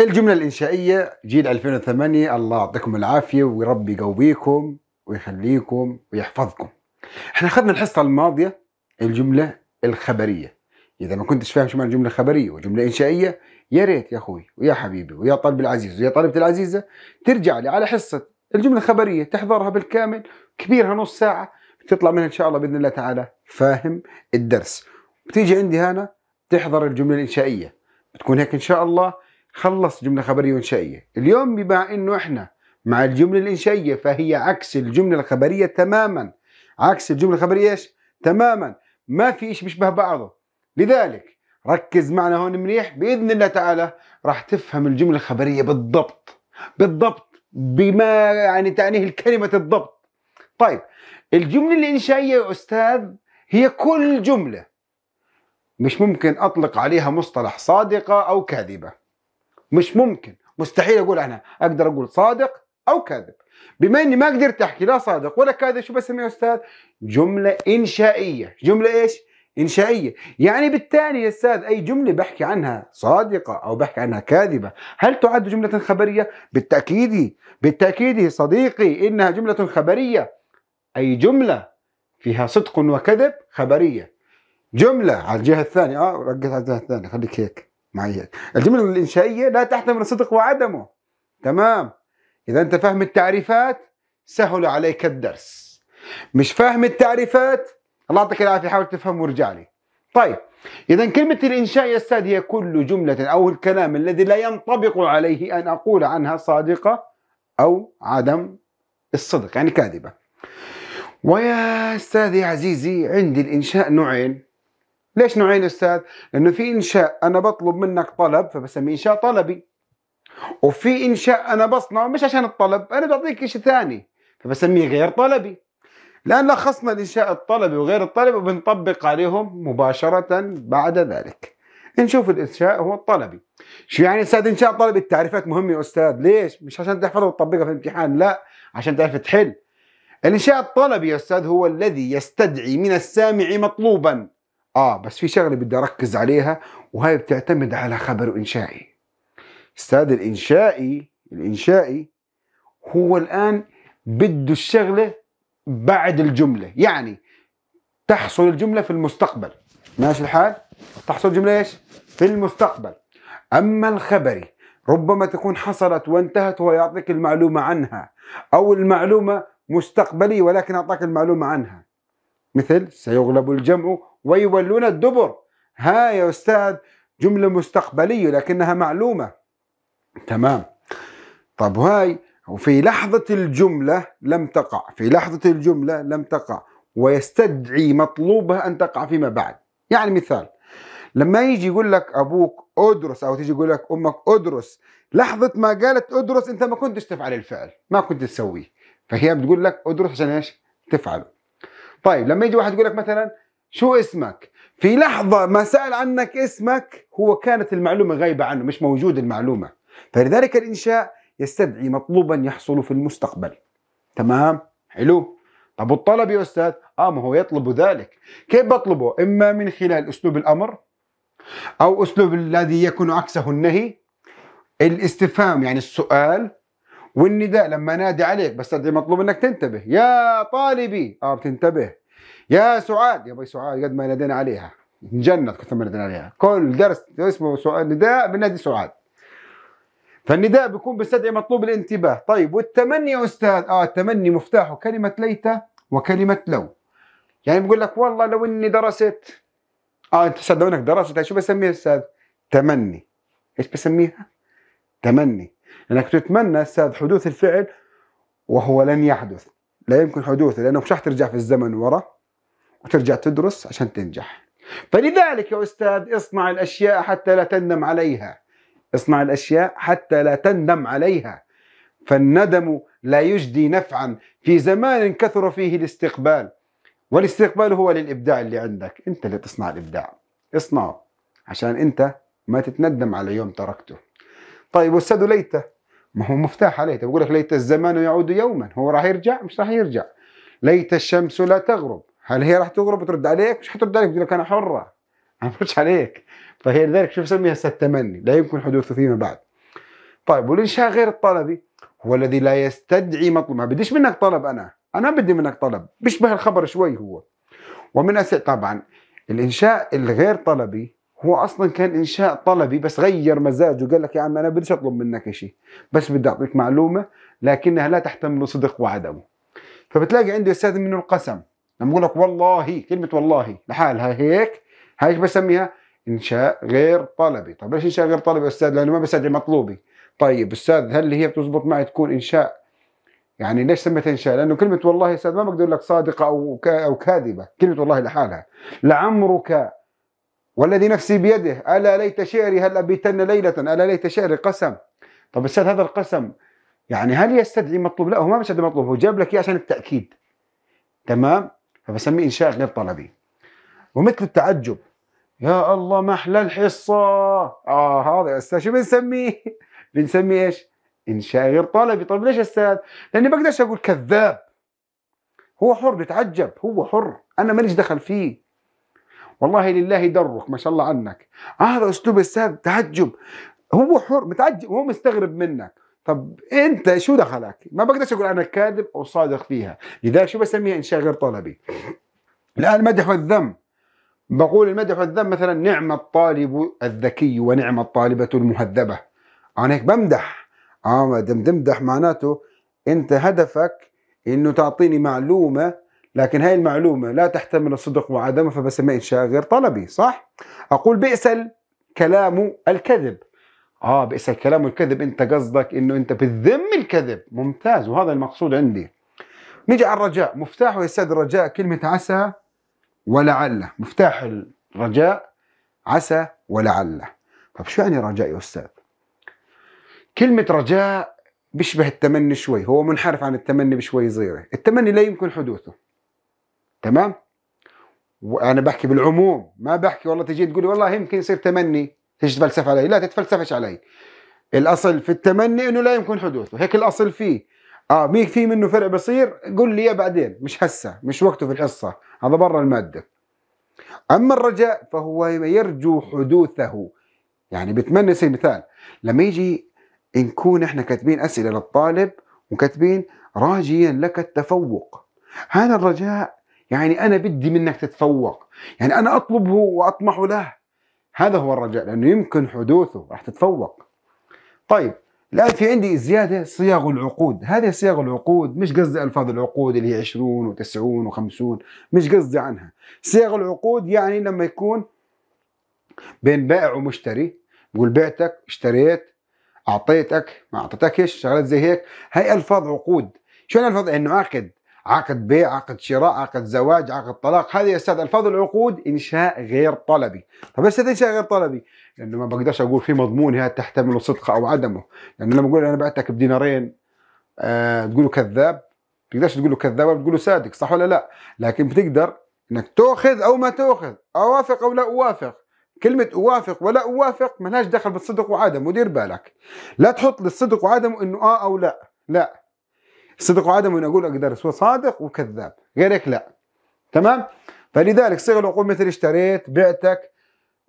الجملة الإنشائية جيل 2008 الله يعطيكم العافية ويربي يقويكم ويخليكم ويحفظكم. احنا أخذنا الحصة الماضية الجملة الخبرية. إذا ما كنتش فاهم شو معنى جملة خبرية وجملة إنشائية يا ريت يا أخوي ويا حبيبي ويا طالب العزيز ويا طالبتي العزيزة ترجع لي على حصة الجملة الخبرية تحضرها بالكامل كبيرها نص ساعة تطلع منها إن شاء الله بإذن الله تعالى فاهم الدرس. بتيجي عندي هنا تحضر الجملة الإنشائية بتكون هيك إن شاء الله خلص جملة خبرية وإنشائية اليوم بما أنه إحنا مع الجملة الإنشائية فهي عكس الجملة الخبرية تماما عكس الجملة الخبرية إيش؟ تماما ما في إيش بيشبه بعضه لذلك ركز معنا هون منيح بإذن الله تعالى راح تفهم الجملة الخبرية بالضبط بالضبط بما يعني تعنيه الكلمة الضبط طيب الجملة الإنشائية يا أستاذ هي كل جملة مش ممكن أطلق عليها مصطلح صادقة أو كاذبة مش ممكن مستحيل اقول انا اقدر اقول صادق او كاذب بما اني ما قدرت احكي لا صادق ولا كاذب شو بسميه استاذ جمله انشائيه جمله ايش انشائيه يعني بالتالي يا استاذ اي جمله بحكي عنها صادقه او بحكي عنها كاذبه هل تعد جمله خبريه بالتاكيد بالتاكيد صديقي انها جمله خبريه اي جمله فيها صدق وكذب خبريه جمله على الجهه الثانيه اه رقت على الجهه الثانيه خليك هيك معيك الجمل الإنشائية لا تحتمل الصدق وعدمه تمام إذا أنت فاهم التعريفات سهل عليك الدرس مش فاهم التعريفات الله يعطيك العافية حاول تفهم وارجع لي طيب إذا كلمة الإنشاء يا أستاذ هي كل جملة أو الكلام الذي لا ينطبق عليه أن أقول عنها صادقة أو عدم الصدق يعني كاذبة ويا أستاذي عزيزي عندي الإنشاء نوعين ليش نوعين استاذ؟ لانه في انشاء انا بطلب منك طلب فبسميه انشاء طلبي. وفي انشاء انا بصنعه مش عشان الطلب، انا بعطيك شيء ثاني فبسميه غير طلبي. الان لخصنا الانشاء الطلبي وغير الطلبي وبنطبق عليهم مباشره بعد ذلك. نشوف الانشاء هو الطلبي. شو يعني استاذ انشاء طلبي؟ التعريفات مهمه يا استاذ، ليش؟ مش عشان تحفظها وتطبقها في الامتحان، لا، عشان تعرف تحل. الانشاء الطلبي يا استاذ هو الذي يستدعي من السامع مطلوبا اه بس في شغله بدي اركز عليها وهي بتعتمد على خبر انشائي استاذ الانشائي الانشائي هو الان بده الشغله بعد الجمله يعني تحصل الجمله في المستقبل ماشي الحال تحصل الجمله ايش في المستقبل اما الخبري ربما تكون حصلت وانتهت ويعطيك المعلومه عنها او المعلومه مستقبليه ولكن اعطاك المعلومه عنها مثل سيغلب الجمع ويولون الدبر ها يا أستاذ جملة مستقبلية لكنها معلومة تمام طب هاي وفي لحظة الجملة لم تقع في لحظة الجملة لم تقع ويستدعي مطلوبها أن تقع فيما بعد يعني مثال لما يجي يقول لك أبوك أدرس أو تيجي يقول لك أمك أدرس لحظة ما قالت أدرس أنت ما كنتش تفعل الفعل ما كنت تسويه فهي بتقول لك أدرس عشان إيش تفعله طيب لما يجي واحد يقول لك مثلا شو اسمك؟ في لحظة ما سأل عنك اسمك هو كانت المعلومة غايبة عنه مش موجود المعلومة فلذلك الإنشاء يستدعي مطلوبا يحصل في المستقبل تمام؟ حلو طب والطلب يا أستاذ؟ آه ما هو يطلب ذلك كيف بطلبه؟ إما من خلال أسلوب الأمر أو أسلوب الذي يكون عكسه النهي الاستفهام يعني السؤال والنداء لما انادي عليك بس انت مطلوب انك تنتبه يا طالبي اه بتنتبه يا سعاد يا ابوي سعاد قد ما نادينا عليها نجنط كثر ما نادينا عليها كل درس اسمه سعاد نداء بنادي سعاد فالنداء بيكون بيستدعي مطلوب الانتباه طيب والتمني يا استاذ اه التمني مفتاحه كلمه ليت وكلمه لو يعني بقول لك والله لو اني درست اه انت استاذ لو انك درست شو بسميها استاذ تمني ايش بسميها تمني انك تتمنى استاذ حدوث الفعل وهو لن يحدث لا يمكن حدوثه لانه مش ترجع في الزمن ورا وترجع تدرس عشان تنجح فلذلك يا استاذ اصنع الاشياء حتى لا تندم عليها اصنع الاشياء حتى لا تندم عليها فالندم لا يجدي نفعا في زمان كثر فيه الاستقبال والاستقبال هو للابداع اللي عندك انت اللي تصنع الابداع اصنعه عشان انت ما تتندم على يوم تركته طيب والسد ليته ما هو مفتاح طيب، ليته بقول لك ليت الزمان يعود يوما هو راح يرجع مش راح يرجع ليت الشمس لا تغرب هل هي راح تغرب وترد عليك مش حترد عليك تقول لك انا حره انا مش عليك فهي لذلك شوف سميها سد تمني لا يمكن حدوثه فيما بعد طيب والانشاء غير الطلبي هو الذي لا يستدعي مطلوب ما بديش منك طلب انا انا بدي منك طلب بيشبه الخبر شوي هو ومن أسئلة طبعا الانشاء الغير طلبي هو اصلا كان انشاء طلبي بس غير مزاجه قال لك يا عم انا بديش اطلب منك شيء بس بدي اعطيك معلومه لكنها لا تحتمل صدق وعدمه فبتلاقي عندي استاذ منه القسم لما بقول لك والله كلمه والله لحالها هيك هاي بسميها انشاء غير طلبي طيب ليش انشاء غير طلبي يا استاذ لانه ما بستدعي مطلوبي طيب استاذ هل هي بتزبط معي تكون انشاء يعني ليش سميتها انشاء؟ لانه كلمه والله استاذ ما بقدر لك صادقه او او كاذبه، كلمه والله لحالها. لعمرك والذي نفسي بيده ألا ليت شعري هل أبيتن ليلة ألا ليت شعري قسم طب أستاذ هذا القسم يعني هل يستدعي مطلوب لا هو ما بيستدعي مطلوب هو جاب لك إياه عشان التأكيد تمام فبسميه إنشاء غير طلبي ومثل التعجب يا الله ما أحلى الحصة آه هذا يا أستاذ شو بنسميه بنسميه إيش إنشاء غير طلبي طيب ليش أستاذ لأني بقدرش أقول كذاب هو حر بيتعجب هو حر أنا ماليش دخل فيه والله لله درك ما شاء الله عنك هذا اسلوب الساب تعجب هو حر متعجب هو مستغرب منك طب انت شو دخلك ما بقدرش اقول انا كاذب او صادق فيها لذلك شو بسميها انشاء غير طلبي الان المدح والذم بقول المدح والذم مثلا نعم الطالب الذكي ونعم الطالبة المهذبة أنا هيك بمدح اه ما تمدح معناته أنت هدفك أنه تعطيني معلومة لكن هاي المعلومة لا تحتمل الصدق وعدمه فبسميه إنشاء غير طلبي صح؟ أقول بئس الكلام الكذب آه بئس الكلام الكذب أنت قصدك أنه أنت بالذم الكذب ممتاز وهذا المقصود عندي نيجي على الرجاء مفتاح يا الرجاء كلمة عسى ولعل مفتاح الرجاء عسى ولعل طب شو يعني رجاء يا أستاذ؟ كلمة رجاء بيشبه التمني شوي هو منحرف عن التمني بشوي صغيرة التمني لا يمكن حدوثه تمام وانا بحكي بالعموم ما بحكي والله تجي تقول والله يمكن يصير تمني تجي تتفلسف علي لا تتفلسفش علي الاصل في التمني انه لا يمكن حدوثه هيك الاصل فيه اه مي في منه فرق بصير قل لي اياه بعدين مش هسه مش وقته في الحصه هذا برا الماده اما الرجاء فهو يرجو حدوثه يعني بتمنى يصير مثال لما يجي نكون احنا كاتبين اسئله للطالب وكاتبين راجيا لك التفوق هذا الرجاء يعني أنا بدي منك تتفوق يعني أنا أطلبه وأطمح له هذا هو الرجاء لأنه يمكن حدوثه راح تتفوق طيب الآن في عندي زيادة صياغ العقود هذه صياغ العقود مش قصدي ألفاظ العقود اللي هي 20 و90 و50 مش قصدي عنها صياغ العقود يعني لما يكون بين بائع ومشتري يقول بعتك اشتريت اعطيتك ما اعطيتكش شغلات زي هيك هاي الفاظ عقود شو يعني الفاظ انه عقد عقد بيع عقد شراء عقد زواج عقد طلاق هذه يا استاذ الفاظ العقود انشاء غير طلبي طب ايش انشاء غير طلبي لانه ما بقدرش اقول في مضمون هذا تحتمله صدقه او عدمه لانه يعني لما اقول انا بعتك بدينارين آه تقوله كذاب تقدرش تقول له كذاب ولا تقول له صادق صح ولا لا لكن بتقدر انك تاخذ او ما تاخذ اوافق او لا اوافق كلمة أوافق ولا أوافق ملهاش دخل بالصدق وعدم ودير بالك لا تحط للصدق وعدم إنه آه أو لا لا الصدق وعدم وان اقول اقدر هو صادق وكذاب غيرك لا تمام فلذلك صيغ العقود مثل اشتريت بعتك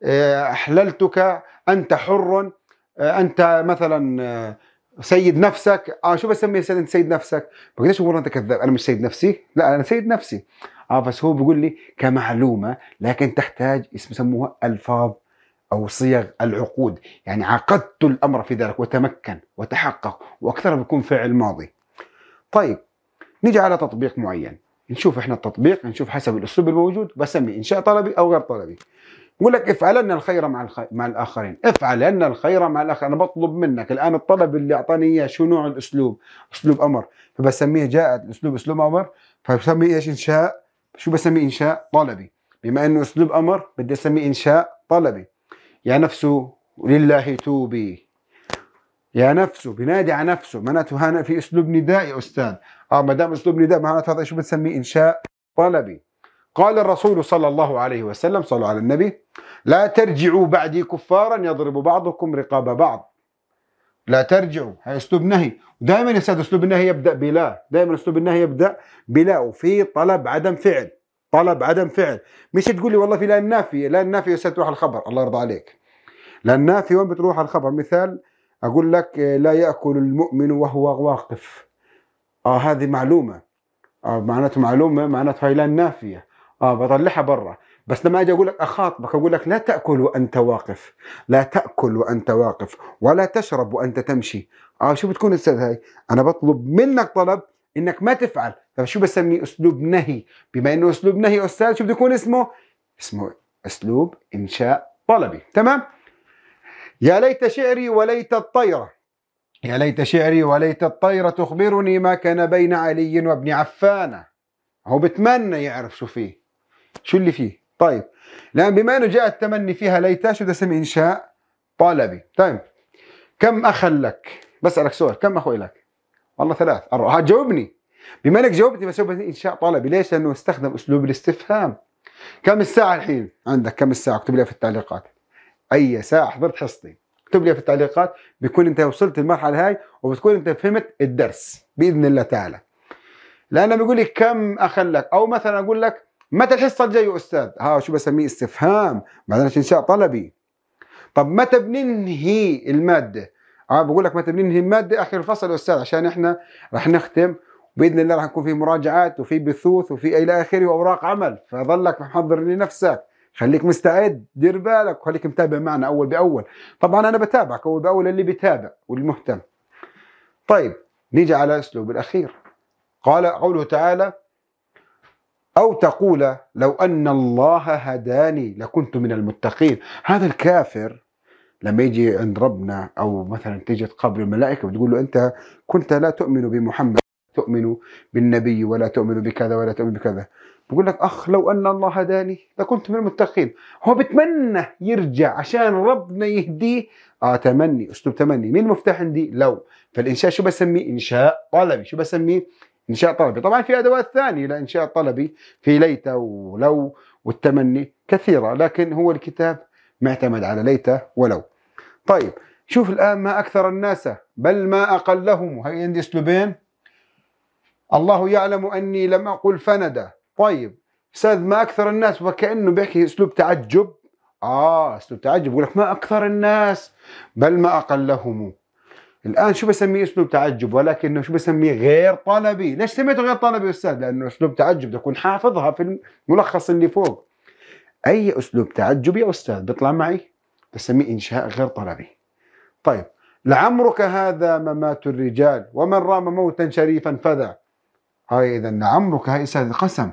آه، احللتك انت حر آه، انت مثلا آه، سيد نفسك اه شو بسميه سيد انت سيد نفسك بقدرش اقول انت كذاب انا مش سيد نفسي لا انا سيد نفسي اه بس هو بيقول لي كمعلومه لكن تحتاج اسم يسموها الفاظ او صيغ العقود يعني عقدت الامر في ذلك وتمكن وتحقق واكثرها بيكون فعل ماضي طيب نيجي على تطبيق معين نشوف احنا التطبيق نشوف حسب الاسلوب الموجود بسمي انشاء طلبي او غير طلبي يقول لك افعلن الخير مع الخ... مع الاخرين افعلن الخير مع الاخرين انا بطلب منك الان الطلب اللي اعطاني اياه شو نوع الاسلوب اسلوب امر فبسميه جاء الاسلوب اسلوب امر فبسميه ايش انشاء شو بسميه انشاء طلبي بما انه اسلوب امر بدي اسميه انشاء طلبي يا نفس لله توبي يا نفسه بينادي على نفسه معناته هنا في اسلوب نداء يا استاذ اه ما دام اسلوب نداء معناته هذا شو بنسميه انشاء طلبي قال الرسول صلى الله عليه وسلم صلوا على النبي لا ترجعوا بعدي كفارا يضرب بعضكم رقاب بعض لا ترجعوا هي اسلوب نهي ودائما يا استاذ اسلوب النهي يبدا بلا دائما اسلوب النهي يبدا بلا وفي طلب عدم فعل طلب عدم فعل مش تقول لي والله في لا النافيه لا النافيه يا استاذ تروح الخبر الله يرضى عليك لا النافيه وين بتروح الخبر مثال أقول لك آه، لا يأكل المؤمن وهو واقف آه هذه معلومة آه معناته معلومة معناته هاي لا نافية آه بطلعها برا بس لما أجي أقول لك أخاطبك أقول لك لا تأكل وأنت واقف لا تأكل وأنت واقف ولا تشرب وأنت تمشي آه شو بتكون السد هاي أنا بطلب منك طلب إنك ما تفعل فشو طيب، بسمي أسلوب نهي بما إنه أسلوب نهي أستاذ شو بده يكون اسمه اسمه أسلوب إنشاء طلبي تمام يا ليت شعري وليت الطيرة يا ليت شعري وليت الطيرة تخبرني ما كان بين علي وابن عفان هو بتمنى يعرف شو فيه شو اللي فيه طيب لأن بما أنه جاء التمني فيها ليت شو ده اسم إنشاء طلبي طيب كم أخا لك بسألك سؤال كم أخوي لك والله ثلاث أربعة جاوبني بما انك جاوبتني بس انشاء طلبي ليش؟ لانه استخدم اسلوب الاستفهام. كم الساعة الحين؟ عندك كم الساعة؟ اكتب لي في التعليقات. اي ساعه حضرت حصتي اكتب لي في التعليقات بيكون انت وصلت المرحله هاي وبتكون انت فهمت الدرس باذن الله تعالى لانه بيقول لي كم اخلك او مثلا اقول لك متى الحصه الجايه يا استاذ ها شو بسميه استفهام بعدين انشاء طلبي طب متى بننهي الماده اه بقول لك متى بننهي الماده اخر الفصل يا استاذ عشان احنا رح نختم باذن الله رح يكون في مراجعات وفي بثوث وفي الى اخره واوراق عمل فظلك محضر لنفسك خليك مستعد دير بالك وخليك متابع معنا اول باول طبعا انا بتابعك اول باول اللي بيتابع والمهتم طيب نيجي على اسلوب الاخير قال قوله تعالى أو تقول لو أن الله هداني لكنت من المتقين هذا الكافر لما يجي عند ربنا أو مثلا تيجي تقابل الملائكة بتقول له أنت كنت لا تؤمن بمحمد تؤمن بالنبي ولا تؤمن بكذا ولا تؤمن بكذا بقول لك اخ لو ان الله هداني لكنت من المتقين هو بتمنى يرجع عشان ربنا يهديه اه تمني اسلوب تمني مين المفتاح عندي لو فالانشاء شو بسميه انشاء طلبي شو بسميه انشاء طلبي طبعا في ادوات ثانيه لانشاء طلبي في ليت ولو والتمني كثيره لكن هو الكتاب معتمد على ليت ولو طيب شوف الان ما اكثر الناس بل ما اقلهم هي عندي اسلوبين الله يعلم أني لم أقل فندى طيب أستاذ ما أكثر الناس وكأنه بيحكي أسلوب تعجب آه أسلوب تعجب يقول لك ما أكثر الناس بل ما أقلهم الآن شو بسميه أسلوب تعجب ولكنه شو بسميه غير طلبي ليش سميته غير طلبي أستاذ لأنه أسلوب تعجب تكون حافظها في الملخص اللي فوق أي أسلوب تعجب يا أستاذ بيطلع معي بسميه إنشاء غير طلبي طيب لعمرك هذا ممات الرجال ومن رام موتا شريفا فذا هاي إذا عمرك هاي أستاذ قسم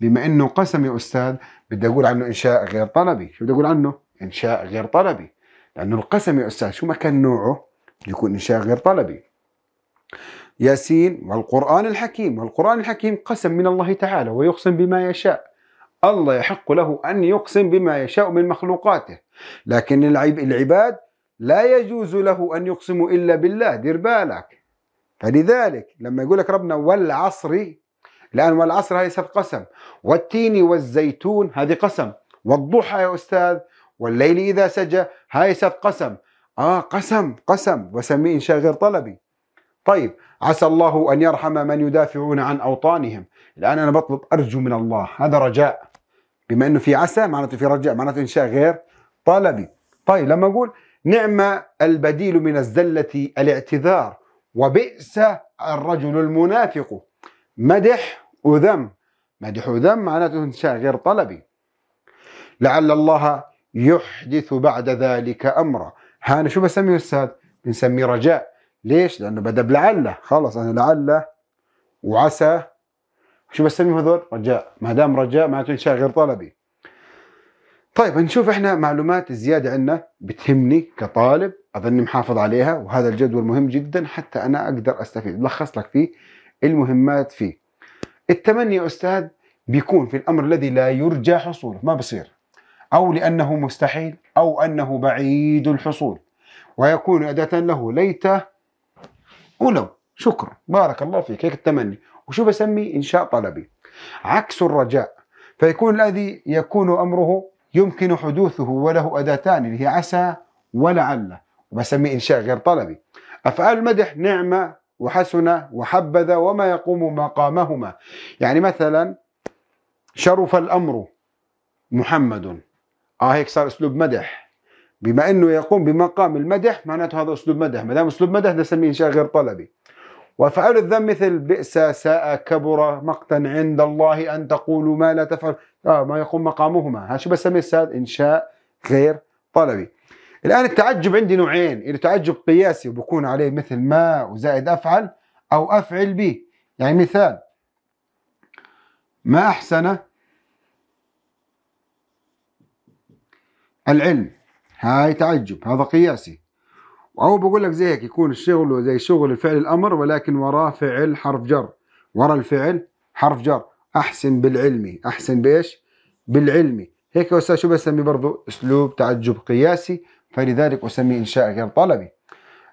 بما إنه قسم يا أستاذ بدي أقول عنه إنشاء غير طلبي شو بدي أقول عنه إنشاء غير طلبي لأنه القسم يا أستاذ شو ما كان نوعه يكون إنشاء غير طلبي ياسين والقرآن الحكيم والقرآن الحكيم قسم من الله تعالى ويقسم بما يشاء الله يحق له أن يقسم بما يشاء من مخلوقاته لكن العباد لا يجوز له أن يقسم إلا بالله دير بالك فلذلك لما يقول لك ربنا والعصر الان والعصر هذه صفة قسم والتين والزيتون هذه قسم والضحى يا أستاذ والليل إذا سجى هاي صفة قسم آه قسم قسم وسميه انشاء غير طلبي طيب عسى الله أن يرحم من يدافعون عن أوطانهم الآن أنا بطلب أرجو من الله هذا رجاء بما أنه في عسى معناته في رجاء معناته إنشاء غير طلبي طيب لما أقول نعم البديل من الزلة الاعتذار وبئس الرجل المنافق مدح وذم مدح وذم معناته انشاء غير طلبي لعل الله يحدث بعد ذلك أمرا هانا شو بسميه أستاذ بنسميه رجاء ليش لأنه بدأ بلعله خلص أنا لعله وعسى شو بسميه هذول رجاء ما دام رجاء معناته إنشاء غير طلبي طيب نشوف احنا معلومات زيادة عنا بتهمني كطالب اظني محافظ عليها وهذا الجدول مهم جدا حتى انا اقدر استفيد لخص لك فيه المهمات فيه التمني يا استاذ بيكون في الامر الذي لا يرجى حصوله ما بصير او لانه مستحيل او انه بعيد الحصول ويكون اداه له ليت ولو شكرا بارك الله فيك هيك التمني وشو بسمي انشاء طلبي عكس الرجاء فيكون الذي يكون امره يمكن حدوثه وله اداتان اللي هي عسى ولعل وبسميه إنشاء غير طلبي أفعال المدح نعمة وحسنة وحبذا وما يقوم مقامهما يعني مثلا شرف الأمر محمد آه هيك صار أسلوب مدح بما أنه يقوم بمقام المدح معناته هذا أسلوب مدح ما دام أسلوب مدح نسميه إنشاء غير طلبي وأفعال الذم مثل بئس ساء كبر مقتا عند الله أن تقولوا ما لا تفعل آه ما يقوم مقامهما هذا شو بسميه إنشاء غير طلبي الآن التعجب عندي نوعين اللي تعجب قياسي وبكون عليه مثل ما وزائد أفعل أو أفعل به يعني مثال ما أحسن العلم هاي تعجب هذا قياسي أو بقول لك زي هيك يكون الشغل زي شغل الفعل الأمر ولكن وراه فعل حرف جر ورا الفعل حرف جر أحسن بالعلمي أحسن بإيش بالعلمي هيك يا أستاذ شو بسمي برضو أسلوب تعجب قياسي فلذلك أسميه إنشاء غير طلبي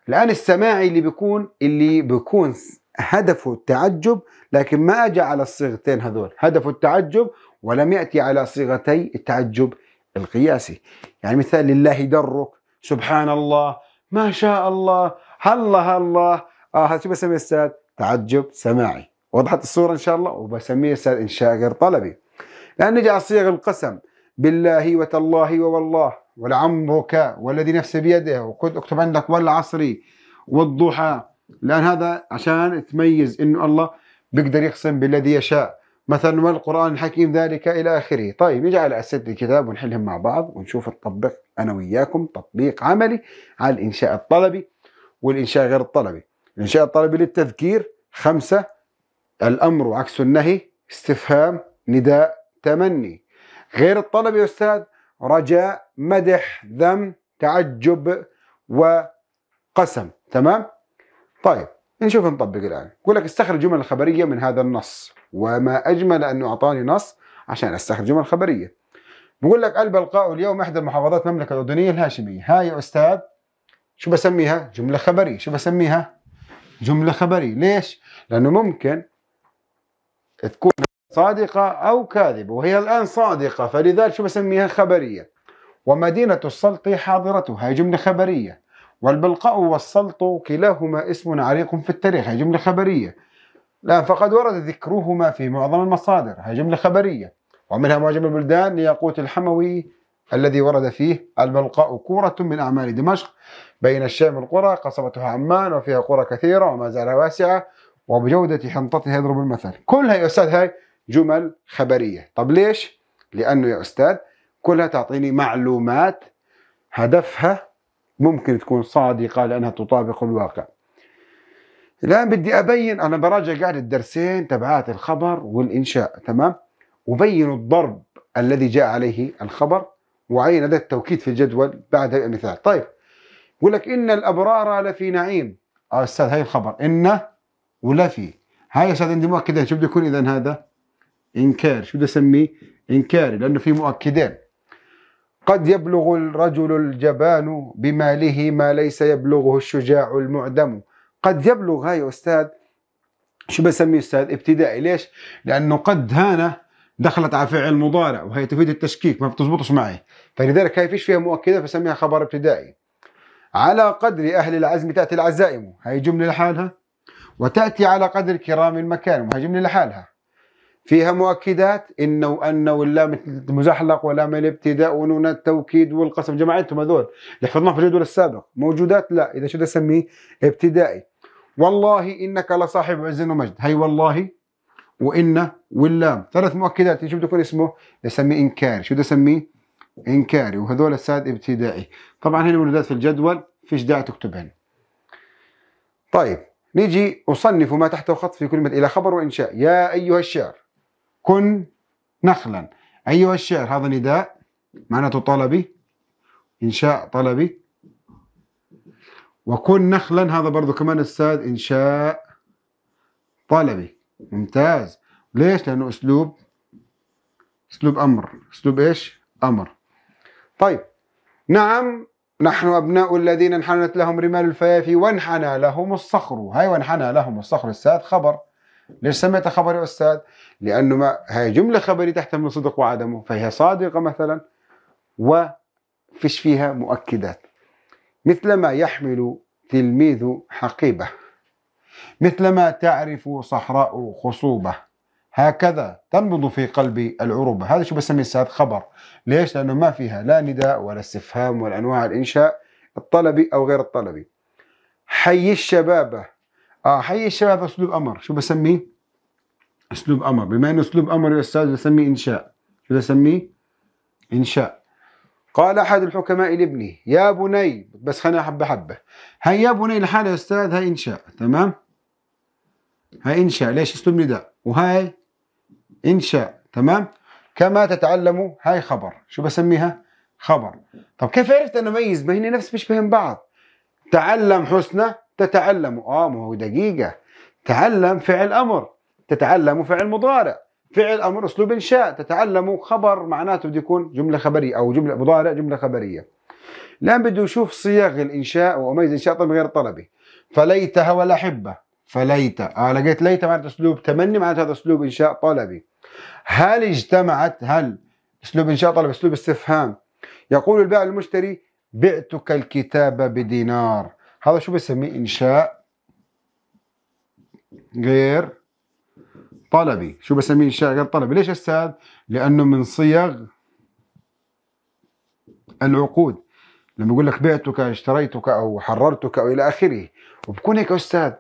الآن السماعي اللي بيكون اللي بيكون هدفه التعجب لكن ما أجى على الصيغتين هذول هدفه التعجب ولم يأتي على صيغتي التعجب القياسي يعني مثال لله درك سبحان الله ما شاء الله هلا هلا آه هذا شو بسميه استاذ تعجب سماعي وضحت الصورة إن شاء الله وبسميه استاذ إنشاء غير طلبي الآن نجي على صيغ القسم بالله وتالله ووالله ولعمرك والذي نفسي بيده وقد اكتب عندك والعصر والضحى لان هذا عشان تميز انه الله بيقدر يقسم بالذي يشاء مثلا والقران الحكيم ذلك الى اخره طيب اجعل على الكتاب ونحلهم مع بعض ونشوف نطبق انا وياكم تطبيق عملي على الانشاء الطلبي والانشاء غير الطلبي الانشاء الطلبي للتذكير خمسه الامر وعكس النهي استفهام نداء تمني غير الطلبي يا استاذ رجاء مدح ذم تعجب وقسم تمام طيب نشوف نطبق الآن يقول لك استخرج جمل الخبرية من هذا النص وما أجمل أنه أعطاني نص عشان استخرج جمل خبرية بقول لك البلقاء اليوم إحدى المحافظات المملكة الأردنية الهاشمية هاي يا أستاذ شو بسميها جملة خبرية شو بسميها جملة خبرية ليش لأنه ممكن تكون صادقة أو كاذبة وهي الآن صادقة فلذلك شو بسميها خبرية ومدينة السلط حاضرتها هي جملة خبرية والبلقاء والسلط كلاهما اسم عريق في التاريخ هي جملة خبرية الآن فقد ورد ذكرهما في معظم المصادر هي جملة خبرية ومنها معجم البلدان لياقوت الحموي الذي ورد فيه البلقاء كورة من أعمال دمشق بين الشام القرى قصبتها عمان وفيها قرى كثيرة وما زال واسعة وبجودة حنطتها يضرب المثل كلها يا أستاذ هاي جمل خبرية طب ليش؟ لأنه يا أستاذ كلها تعطيني معلومات هدفها ممكن تكون صادقة لأنها تطابق الواقع الآن بدي أبين أنا براجع قاعد الدرسين تبعات الخبر والإنشاء تمام أبين الضرب الذي جاء عليه الخبر وعين هذا التوكيد في الجدول بعد المثال طيب يقول لك إن الأبرار لفي نعيم آه، أستاذ هاي الخبر إن ولفي هاي أستاذ أنت مؤكدين شو بده يكون إذا هذا إنكار شو بدي أسميه انكار لأنه في مؤكدين قد يبلغ الرجل الجبان بماله ما ليس يبلغه الشجاع المعدم قد يبلغ هاي أستاذ شو بسميه أستاذ ابتدائي ليش لأنه قد هانه دخلت على فعل مضارع وهي تفيد التشكيك ما بتزبطش معي فلذلك هاي فيش فيها مؤكده فسميها خبر ابتدائي على قدر اهل العزم تاتي العزائم هاي جمله لحالها وتاتي على قدر كرام المكارم هاي جمله لحالها فيها مؤكدات إن وأن ولا مزحلق ولا من الابتداء ونون التوكيد والقسم جماعتهم هذول يحفظناهم في الجدول السابق موجودات لا إذا شو أسميه ابتدائي والله إنك لصاحب عز ومجد هي والله وإن واللام ثلاث مؤكدات شو بده يكون اسمه؟ نسميه إنكاري شو بدي أسميه؟ إنكاري وهذول الساد ابتدائي طبعا هنا موجودات في الجدول فيش داعي تكتبهن طيب نيجي أصنف ما تحته خط في كلمة إلى خبر وإنشاء يا أيها الشعر كن نخلا أيها الشعر هذا نداء معناته طلبي إنشاء طلبي وكن نخلا هذا برضو كمان الساد إنشاء طلبي ممتاز ليش؟ لأنه أسلوب أسلوب أمر أسلوب إيش؟ أمر طيب نعم نحن أبناء الذين انحنت لهم رمال الفيافي وانحنى لهم الصخر هاي وانحنى لهم الصخر الساد خبر ليش سميتها خبر يا أستاذ؟ لأنه ما هي جملة خبرية تحتمل صدق وعدمه فهي صادقة مثلا وفيش فيها مؤكدات مثلما يحمل تلميذ حقيبة مثلما تعرف صحراء خصوبة هكذا تنبض في قلبي العروبة هذا شو بسميه استاذ خبر ليش لأنه ما فيها لا نداء ولا استفهام ولا أنواع الإنشاء الطلبي أو غير الطلبي حي الشبابة اه حي الشباب اسلوب امر شو بسميه؟ اسلوب امر بما انه اسلوب امر يا استاذ بسميه انشاء شو بسميه؟ انشاء قال احد الحكماء لابنه يا بني بس خلينا حبه حبه هي يا بني لحالها يا استاذ هاي انشاء تمام؟ هاي انشاء ليش اسلوب نداء وهاي انشاء تمام؟ كما تتعلم هاي خبر شو بسميها؟ خبر طب كيف عرفت انا اميز؟ ما هن نفس بيشبهن بعض تعلم حسنى تتعلم اه ما هو دقيقه تعلم فعل امر تتعلم فعل مضارع فعل امر اسلوب انشاء تتعلم خبر معناته بده يكون جمله خبريه او جمله مضارع جمله خبريه الان بده يشوف صيغ الانشاء واميز انشاء طلب غير طلبي فليتها ولا حبه فليت آه لقيت ليت معناته اسلوب تمني معناته هذا اسلوب انشاء طلبي هل اجتمعت هل اسلوب انشاء طلبي اسلوب استفهام يقول البائع للمشتري بعتك الكتاب بدينار هذا شو بسميه انشاء غير طلبي شو بسميه انشاء غير طلبي ليش استاذ لانه من صيغ العقود لما يقول لك بعتك اشتريتك او حررتك او الى اخره وبكون هيك استاذ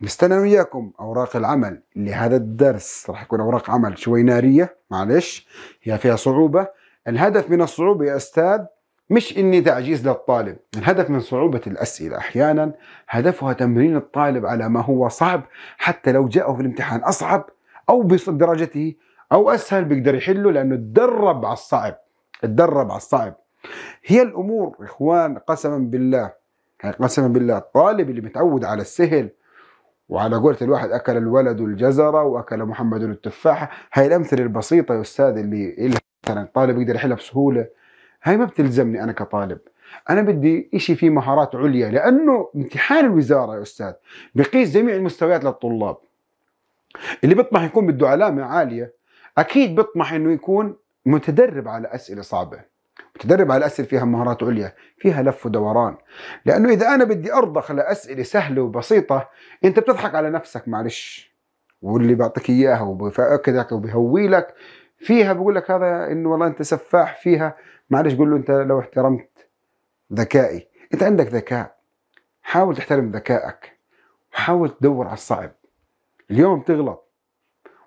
نستنى وياكم اوراق العمل لهذا الدرس راح يكون اوراق عمل شوي ناريه معلش هي فيها صعوبه الهدف من الصعوبه يا استاذ مش اني تعجيز للطالب، الهدف من صعوبة الاسئلة احيانا هدفها تمرين الطالب على ما هو صعب حتى لو جاءه في الامتحان اصعب او بدرجته او اسهل بيقدر يحله لانه تدرب على الصعب، تدرب على الصعب. هي الامور اخوان قسما بالله يعني قسما بالله الطالب اللي متعود على السهل وعلى قولة الواحد أكل الولد الجزرة وأكل محمد التفاحة هاي الأمثلة البسيطة يا أستاذ اللي مثلا الطالب يقدر يحلها بسهولة هاي ما بتلزمني انا كطالب انا بدي شيء فيه مهارات عليا لانه امتحان الوزاره يا استاذ بقيس جميع المستويات للطلاب اللي بيطمح يكون بده علامه عاليه اكيد بيطمح انه يكون متدرب على اسئله صعبه متدرب على اسئله فيها مهارات عليا فيها لف ودوران لانه اذا انا بدي ارضخ لاسئله سهله وبسيطه انت بتضحك على نفسك معلش واللي بعطيك اياها وبفاقدك وبهوي لك فيها بقول لك هذا انه والله انت سفاح فيها معلش قول له انت لو احترمت ذكائي انت عندك ذكاء حاول تحترم ذكائك وحاول تدور على الصعب اليوم بتغلط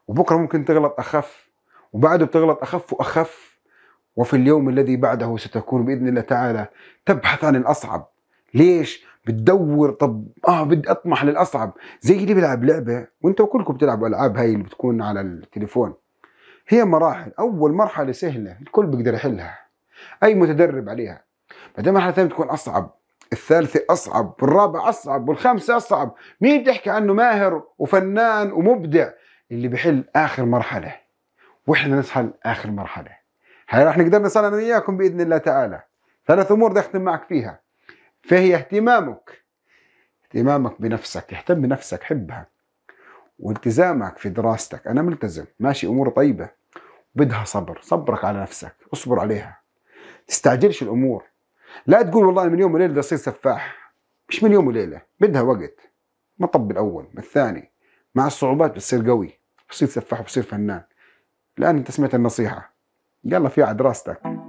وبكره ممكن تغلط اخف وبعده بتغلط اخف واخف وفي اليوم الذي بعده ستكون باذن الله تعالى تبحث عن الاصعب ليش بتدور طب اه بدي اطمح للاصعب زي اللي بيلعب لعبه وانتم كلكم بتلعبوا العاب هاي اللي بتكون على التليفون هي مراحل اول مرحله سهله الكل بيقدر يحلها اي متدرب عليها بعدين مرحله الثانيه تكون اصعب الثالثة أصعب والرابعة أصعب والخامسة أصعب مين تحكي عنه ماهر وفنان ومبدع اللي بحل آخر مرحلة وإحنا نسحل آخر مرحلة هاي راح نقدر نصل أنا وياكم بإذن الله تعالى ثلاث أمور بدي أختم معك فيها فهي اهتمامك اهتمامك بنفسك اهتم بنفسك حبها والتزامك في دراستك انا ملتزم ماشي امور طيبه بدها صبر صبرك على نفسك اصبر عليها تستعجلش الامور لا تقول والله من يوم وليله بدي اصير سفاح مش من يوم وليله بدها وقت ما طب الاول ما الثاني مع الصعوبات بتصير قوي بتصير سفاح وبتصير فنان الان انت سمعت النصيحه يلا في على دراستك